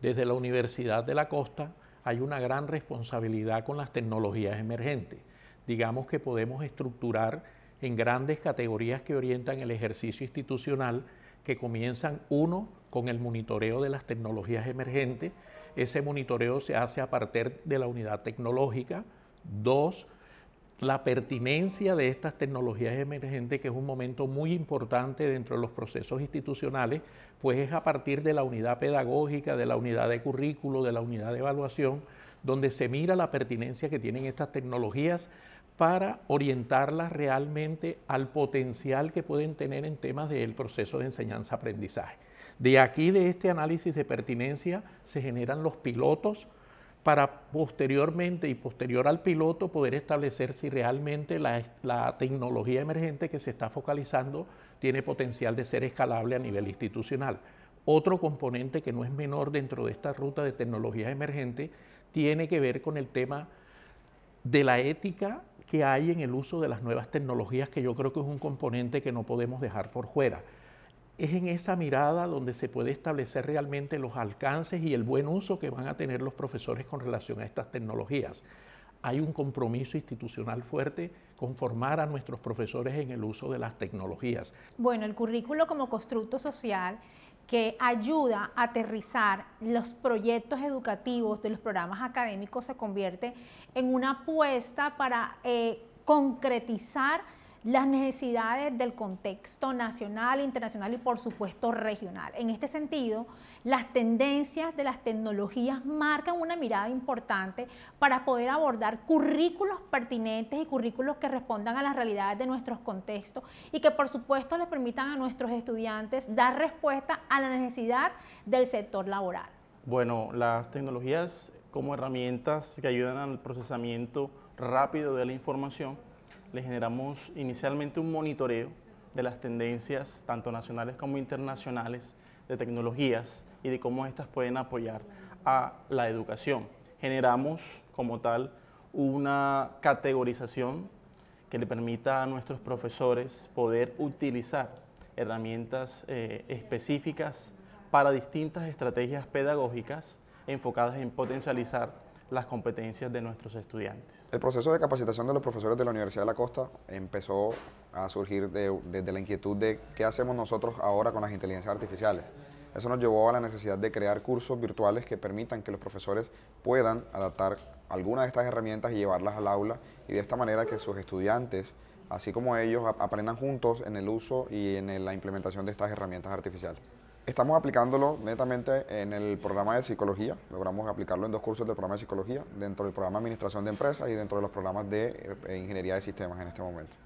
Desde la Universidad de la Costa hay una gran responsabilidad con las tecnologías emergentes. Digamos que podemos estructurar en grandes categorías que orientan el ejercicio institucional, que comienzan uno con el monitoreo de las tecnologías emergentes. Ese monitoreo se hace a partir de la unidad tecnológica. Dos, la pertinencia de estas tecnologías emergentes, que es un momento muy importante dentro de los procesos institucionales, pues es a partir de la unidad pedagógica, de la unidad de currículo, de la unidad de evaluación, donde se mira la pertinencia que tienen estas tecnologías para orientarlas realmente al potencial que pueden tener en temas del proceso de enseñanza-aprendizaje. De aquí, de este análisis de pertinencia, se generan los pilotos, para posteriormente y posterior al piloto poder establecer si realmente la, tecnología emergente que se está focalizando tiene potencial de ser escalable a nivel institucional. Otro componente que no es menor dentro de esta ruta de tecnologías emergentes tiene que ver con el tema de la ética que hay en el uso de las nuevas tecnologías, que yo creo que es un componente que no podemos dejar por fuera es en esa mirada donde se puede establecer realmente los alcances y el buen uso que van a tener los profesores con relación a estas tecnologías. Hay un compromiso institucional fuerte con formar a nuestros profesores en el uso de las tecnologías. Bueno, el currículo como constructo social que ayuda a aterrizar los proyectos educativos de los programas académicos se convierte en una apuesta para eh, concretizar las necesidades del contexto nacional, internacional y por supuesto regional. En este sentido, las tendencias de las tecnologías marcan una mirada importante para poder abordar currículos pertinentes y currículos que respondan a las realidades de nuestros contextos y que por supuesto les permitan a nuestros estudiantes dar respuesta a la necesidad del sector laboral. Bueno, las tecnologías como herramientas que ayudan al procesamiento rápido de la información le generamos inicialmente un monitoreo de las tendencias, tanto nacionales como internacionales, de tecnologías y de cómo éstas pueden apoyar a la educación. Generamos como tal una categorización que le permita a nuestros profesores poder utilizar herramientas eh, específicas para distintas estrategias pedagógicas enfocadas en potencializar las competencias de nuestros estudiantes. El proceso de capacitación de los profesores de la Universidad de la Costa empezó a surgir desde la inquietud de qué hacemos nosotros ahora con las inteligencias artificiales. Eso nos llevó a la necesidad de crear cursos virtuales que permitan que los profesores puedan adaptar algunas de estas herramientas y llevarlas al aula y de esta manera que sus estudiantes, así como ellos, aprendan juntos en el uso y en la implementación de estas herramientas artificiales. Estamos aplicándolo netamente en el programa de psicología. Logramos aplicarlo en dos cursos del programa de psicología, dentro del programa de administración de empresas y dentro de los programas de eh, ingeniería de sistemas en este momento.